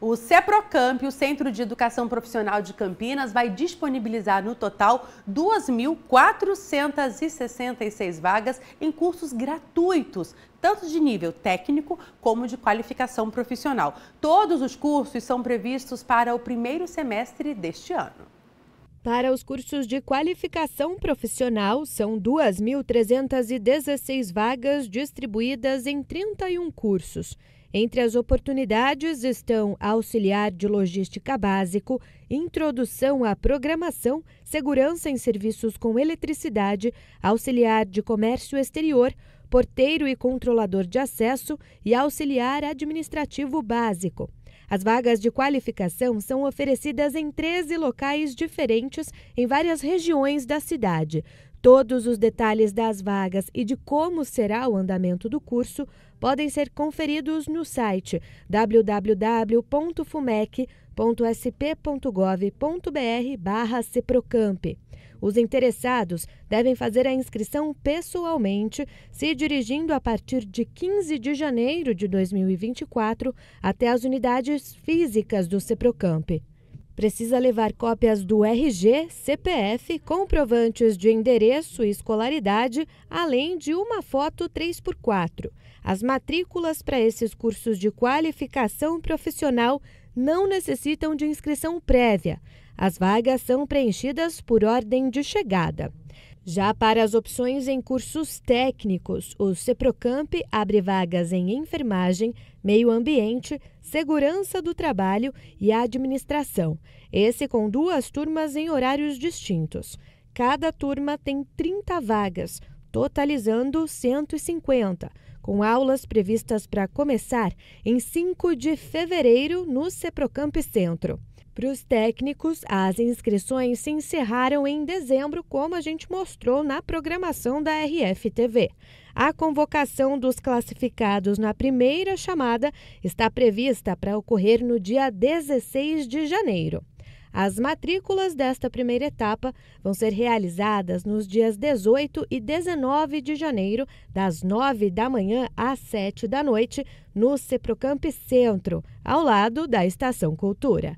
O CEPROCAMP, o Centro de Educação Profissional de Campinas, vai disponibilizar no total 2.466 vagas em cursos gratuitos tanto de nível técnico como de qualificação profissional. Todos os cursos são previstos para o primeiro semestre deste ano. Para os cursos de qualificação profissional, são 2.316 vagas distribuídas em 31 cursos. Entre as oportunidades estão auxiliar de logística básico, introdução à programação, segurança em serviços com eletricidade, auxiliar de comércio exterior, porteiro e controlador de acesso e auxiliar administrativo básico. As vagas de qualificação são oferecidas em 13 locais diferentes em várias regiões da cidade. Todos os detalhes das vagas e de como será o andamento do curso podem ser conferidos no site www.fumec.sp.gov.br/ceprocamp. Os interessados devem fazer a inscrição pessoalmente, se dirigindo a partir de 15 de janeiro de 2024 até as unidades físicas do Ceprocamp precisa levar cópias do RG, CPF, comprovantes de endereço e escolaridade, além de uma foto 3x4. As matrículas para esses cursos de qualificação profissional não necessitam de inscrição prévia. As vagas são preenchidas por ordem de chegada. Já para as opções em cursos técnicos, o CEPROCAMP abre vagas em enfermagem, meio ambiente, segurança do trabalho e administração. Esse com duas turmas em horários distintos. Cada turma tem 30 vagas, totalizando 150, com aulas previstas para começar em 5 de fevereiro no CEPROCAMP Centro. Para os técnicos, as inscrições se encerraram em dezembro, como a gente mostrou na programação da RFTV. A convocação dos classificados na primeira chamada está prevista para ocorrer no dia 16 de janeiro. As matrículas desta primeira etapa vão ser realizadas nos dias 18 e 19 de janeiro, das 9 da manhã às 7 da noite, no Ceprocamp Centro, ao lado da Estação Cultura.